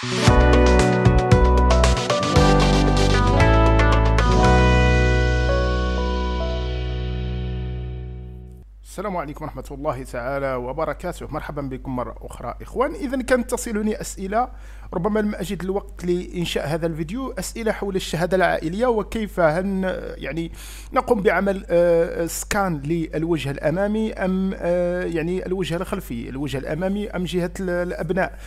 السلام عليكم ورحمة الله تعالى وبركاته مرحبا بكم مرة أخرى إخوان إذا كانت تصلني أسئلة ربما لم أجد الوقت لإنشاء هذا الفيديو أسئلة حول الشهادة العائلية وكيف هن يعني نقوم بعمل آه، آه، سكان للوجه الأمامي أم آه، يعني الوجه الخلفي الوجه الأمامي أم جهة الأبناء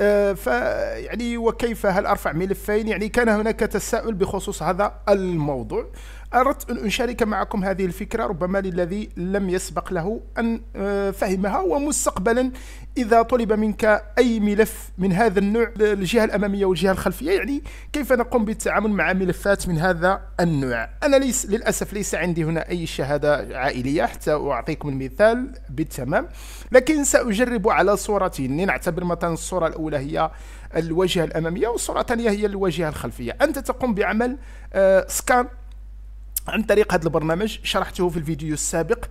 آه، فيعني وكيف هل ارفع ملفين يعني كان هناك تساؤل بخصوص هذا الموضوع أردت أن أشارك معكم هذه الفكرة ربما للذي لم يسبق له أن آه، فهمها ومستقبلا إذا طلب منك أي ملف من هذا النوع الجهة الأمامية والجهة الخلفية يعني كيف نقوم بالتعامل مع ملفات من هذا النوع أنا ليس للأسف ليس عندي هنا أي شهادة عائلية حتى أعطيكم المثال بالتمام لكن سأجرب على صورتين نعتبر مثلا الصورة الأولى هي الواجهة الأمامية والصورة الثانية هي الواجهة الخلفية أنت تقوم بعمل سكان آه، عن طريق هذا البرنامج شرحته في الفيديو السابق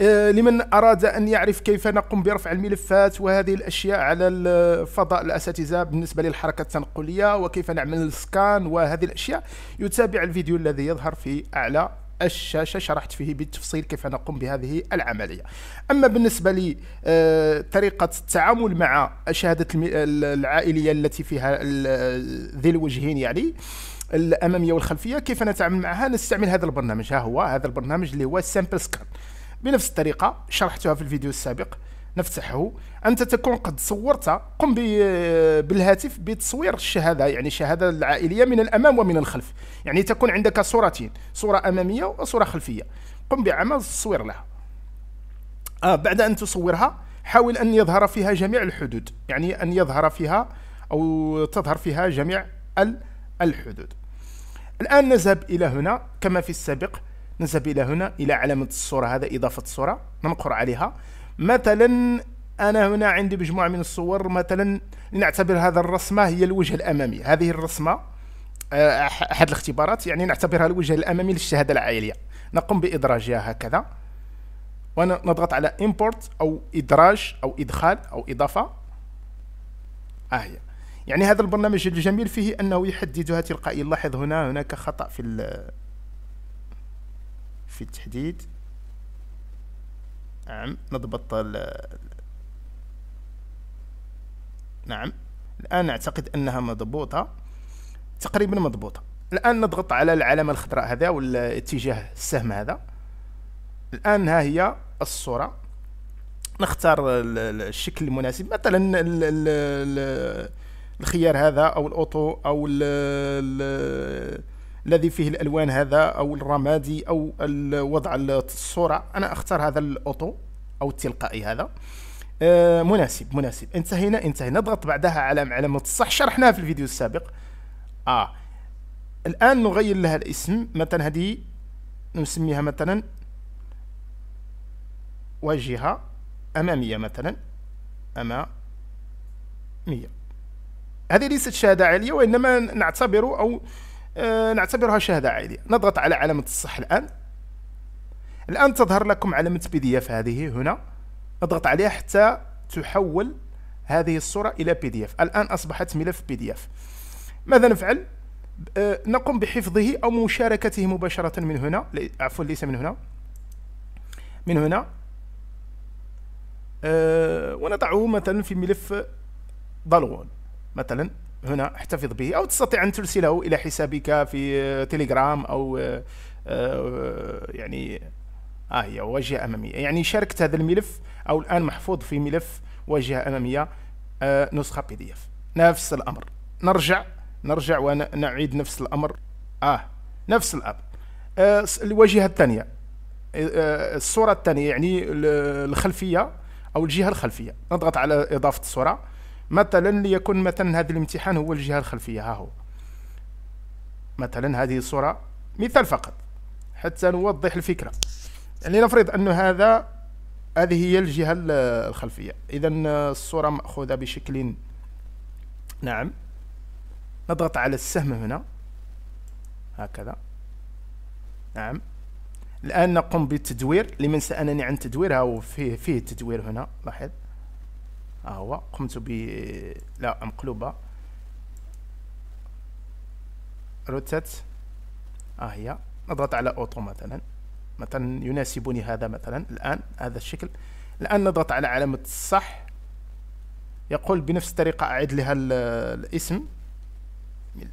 آه، لمن أراد أن يعرف كيف نقوم برفع الملفات وهذه الأشياء على الفضاء الأساتذة بالنسبة للحركة التنقلية وكيف نعمل السكان وهذه الأشياء يتابع الفيديو الذي يظهر في أعلى الشاشة شرحت فيه بالتفصيل كيف نقوم بهذه العملية أما بالنسبة لي آه، طريقة التعامل مع شهادة العائلية التي فيها ذي الوجهين يعني الاماميه والخلفيه كيف نتعامل معها نستعمل هذا البرنامج ها هو هذا البرنامج اللي هو سامبل سكان بنفس الطريقه شرحتها في الفيديو السابق نفتحه انت تكون قد صورت قم بالهاتف بتصوير الشهاده يعني الشهاده العائليه من الامام ومن الخلف يعني تكون عندك صورتين صوره اماميه وصوره خلفيه قم بعمل التصوير لها آه بعد ان تصورها حاول ان يظهر فيها جميع الحدود يعني ان يظهر فيها او تظهر فيها جميع الحدود الحدود الآن نذهب إلى هنا كما في السابق نذهب إلى هنا إلى علامة الصورة هذا إضافة الصورة ننقر عليها مثلا أنا هنا عندي مجموعة من الصور مثلا لنعتبر هذا الرسمة هي الوجه الأمامي هذه الرسمة أحد آه، الاختبارات يعني نعتبرها الوجه الأمامي للشهادة العائلية نقوم بإدراجها هكذا ونضغط على import أو إدراج أو إدخال أو إضافة آه هي. يعني هذا البرنامج الجميل فيه انه يحددها تلقائيا لاحظ هنا هناك خطا في في التحديد نعم نضبط نعم الان اعتقد انها مضبوطه تقريبا مضبوطه الان نضغط على العلامه الخضراء هذا والاتجاه السهم هذا الان ها هي الصوره نختار الشكل المناسب مثلا الخيار هذا او الاوتو او الذي فيه الالوان هذا او الرمادي او وضع الصوره انا اختار هذا الاوتو او التلقائي هذا آه مناسب مناسب انتهينا انتهينا نضغط بعدها على علامه الصح شرحناها في الفيديو السابق اه الان نغير لها الاسم مثلا هذه نسميها مثلا واجهه اماميه مثلا اماميه هذه ليست شهاده عاليه وانما نعتبر او آه، نعتبرها شهاده عاليه نضغط على علامه الصح الان الان تظهر لكم علامه بي دي اف هذه هنا نضغط عليها حتى تحول هذه الصوره الى بي دي اف الان اصبحت ملف بي دي اف ماذا نفعل آه، نقوم بحفظه او مشاركته مباشره من هنا عفوا ليس من هنا من هنا آه، ونضعه مثلا في ملف ضلون مثلا هنا احتفظ به او تستطيع ان ترسله الى حسابك في تليجرام او آه، آه، يعني اه هي واجهه اماميه يعني شاركت هذا الملف او الان محفوظ في ملف واجهه اماميه آه، نسخه بي دي اف نفس الامر نرجع نرجع ونعيد نفس الامر اه نفس الامر آه الواجهه الثانيه آه الصوره الثانيه يعني الخلفيه او الجهه الخلفيه نضغط على اضافه الصوره مثلا ليكن مثلا هذا الامتحان هو الجهة الخلفية ها هو مثلا هذه الصورة مثال فقط حتى نوضح الفكرة يعني نفرض أن هذا هذه هي الجهة الخلفية إذا الصورة مأخوذة بشكل نعم نضغط على السهم هنا هكذا نعم الآن نقوم بالتدوير لمن سألني عن تدوير ها هو فيه, فيه تدوير هنا لاحظ ها هو قمت ب لا مقلوبه روتات ها هي نضغط على اوتو مثلا مثلا يناسبني هذا مثلا الان هذا الشكل الان نضغط على علامه الصح يقول بنفس الطريقه اعد لها الاسم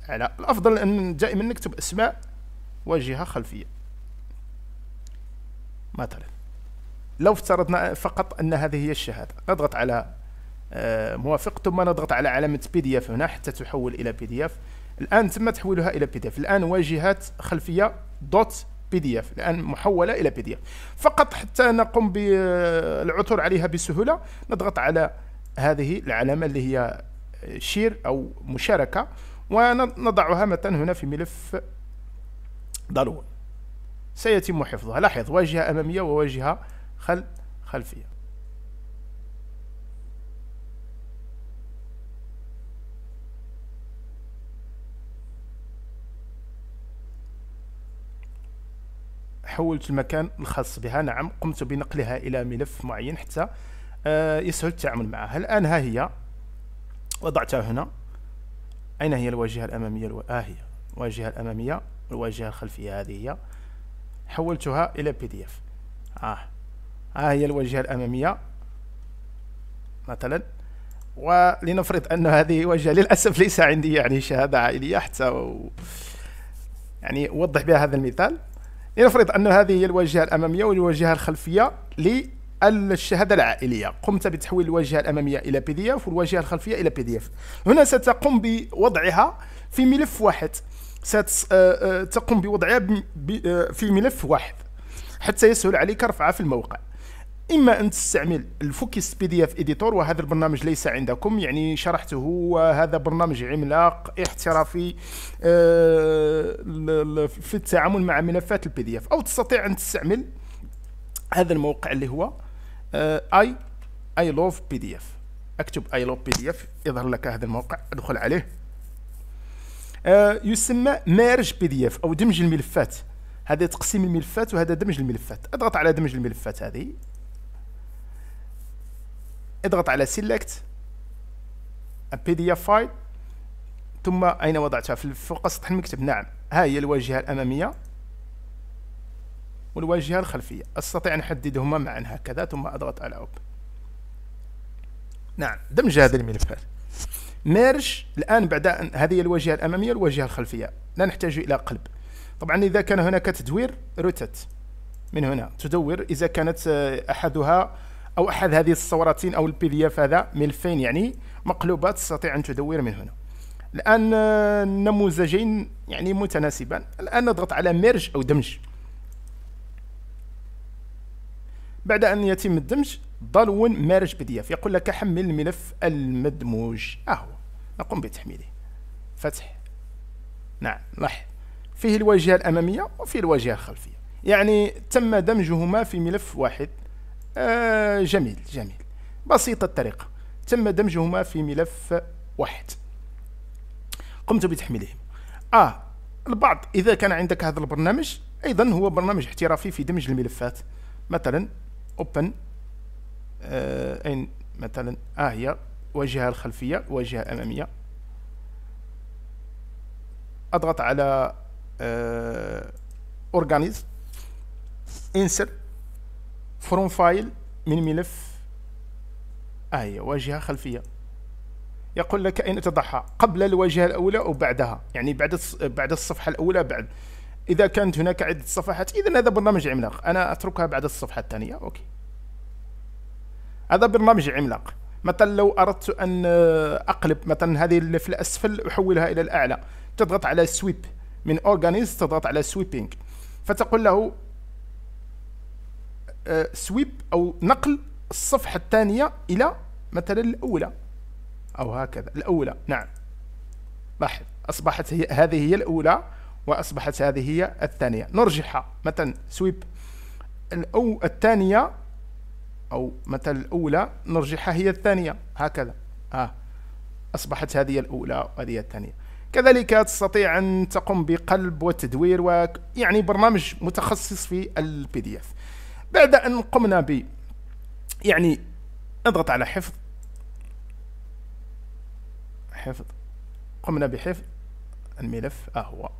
على الافضل ان دائما نكتب اسماء واجهه خلفيه مثلا لو افترضنا فقط ان هذه هي الشهاده نضغط على آه، موافق ثم نضغط على علامه بي دي اف هنا حتى تحول الى بي دي اف الان تم تحويلها الى بي دي اف الان واجهه خلفيه دوت بي دي اف الان محوله الى بي دي اف فقط حتى نقوم بالعثور عليها بسهوله نضغط على هذه العلامه اللي هي شير او مشاركه ونضعها مثلا هنا في ملف ضروري سيتم حفظها لاحظ واجهه اماميه وواجهه خل خلفيه حولت المكان الخاص بها نعم قمت بنقلها إلى ملف معين حتى آه، يسهل التعامل معها الآن ها هي وضعتها هنا أين هي الواجهة الأمامية الو... آه هي الواجهة الأمامية والواجهة الخلفية هذه هي حولتها إلى بي دي اف آه ها هي الواجهة الأمامية مثلا ولنفرض أن هذه واجهة للأسف ليس عندي يعني شهادة عائلية حتى و... يعني أوضح بها هذا المثال لنفرض أن هذه هي الواجهة الأمامية والواجهة الخلفية للشهادة العائلية قمت بتحويل الواجهة الأمامية إلى بي دي اف والواجهة الخلفية إلى بي دي اف هنا ستقوم بوضعها في ملف واحد ستقوم آه، آه، بوضعها آه، في ملف واحد حتى يسهل عليك رفعها في الموقع اما ان تستعمل الفوكس بي دي اف اديتور وهذا البرنامج ليس عندكم يعني شرحته وهذا برنامج عملاق احترافي آه، في التعامل مع ملفات البي دي اف او تستطيع ان تستعمل هذا الموقع اللي هو اي اي لوف بي دي اف اكتب اي لوف بي دي اف يظهر لك هذا الموقع ادخل عليه آه، يسمى مارج بي دي اف او دمج الملفات هذا تقسيم الملفات وهذا دمج الملفات اضغط على دمج الملفات هذه اضغط على سيلكت بي دي اف فايل ثم اين وضعتها في فوق سطح المكتب نعم ها هي الواجهه الاماميه والواجهه الخلفيه استطيع ان احددهما معا هكذا ثم اضغط على اوب نعم دمج هذه الملفات ميرج الان بعد ان هذه الواجهه الاماميه والواجهه الخلفيه لا نحتاج الى قلب طبعا اذا كان هناك تدوير روتت من هنا تدور اذا كانت آه، احدها او احد هذه الصورتين او البي دي اف هذا ملفين يعني مقلوبات تستطيع ان تدور من هنا الان آه، النموذجين يعني متناسبان الان نضغط على ميرج او دمج بعد ان يتم الدمج ضلون ميرج بي دي اف يقول لك حمل الملف المدموج اهو نقوم بتحميله فتح نعم لاحظ فيه الواجهه الاماميه وفيه الواجهه الخلفيه يعني تم دمجهما في ملف واحد آه، جميل جميل بسيطة الطريقة تم دمجهما في ملف واحد قمت بتحميلهم آه البعض إذا كان عندك هذا البرنامج أيضا هو برنامج احترافي في دمج الملفات مثلا open آه أين مثلا آه هي واجهة الخلفية واجهة أمامية أضغط على آه organize insert فروم فايل من ملف اهي واجهة خلفية يقول لك أين تضعها قبل الواجهة الأولى أو بعدها يعني بعد بعد الصفحة الأولى بعد إذا كانت هناك عدة صفحات إذا هذا برنامج عملاق أنا أتركها بعد الصفحة الثانية أوكي هذا برنامج عملاق مثلا لو أردت أن أقلب مثلا هذه اللي في الأسفل أحولها إلى الأعلى تضغط على سويب من أورجانيز تضغط على سويبينج فتقول له سويب آه، او نقل الصفحه الثانيه الى مثلا الاولى او هكذا الاولى نعم لاحظ اصبحت هي هذه هي الاولى واصبحت هذه هي الثانيه نرجعها مثلا سويب الأو الثانيه او مثلا الاولى نرجعها هي الثانيه هكذا ها آه. اصبحت هذه الاولى وهذه الثانيه كذلك تستطيع ان تقوم بقلب وتدوير ويعني برنامج متخصص في البي دي اف بعد أن قمنا ب يعني نضغط على حفظ حفظ قمنا بحفظ الملف أهو آه،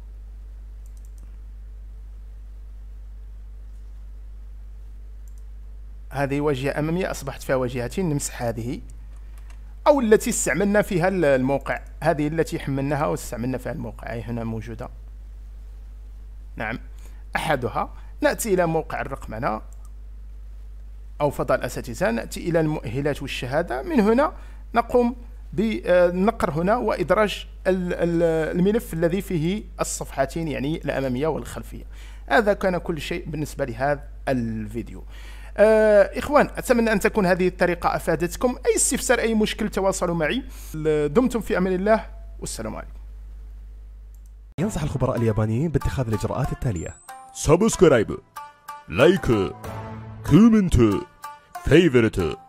هذه واجهة أمامية أصبحت فيها واجهتين نمسح هذه أو التي استعملنا فيها الموقع هذه التي حملناها واستعملنا فيها الموقع هي هنا موجودة نعم أحدها نأتي إلى موقع الرقمنة أو فضاء الأساتذة نأتي إلى المؤهلات والشهادة من هنا نقوم بنقر آه، هنا وإدراج الملف الذي فيه الصفحتين يعني الأمامية والخلفية هذا كان كل شيء بالنسبة لهذا الفيديو آه إخوان أتمنى أن تكون هذه الطريقة أفادتكم أي استفسار أي مشكل تواصلوا معي دمتم في أمان الله والسلام عليكم ينصح الخبراء اليابانيين باتخاذ الإجراءات التالية سبسكرايب لايك Kumintu Favorite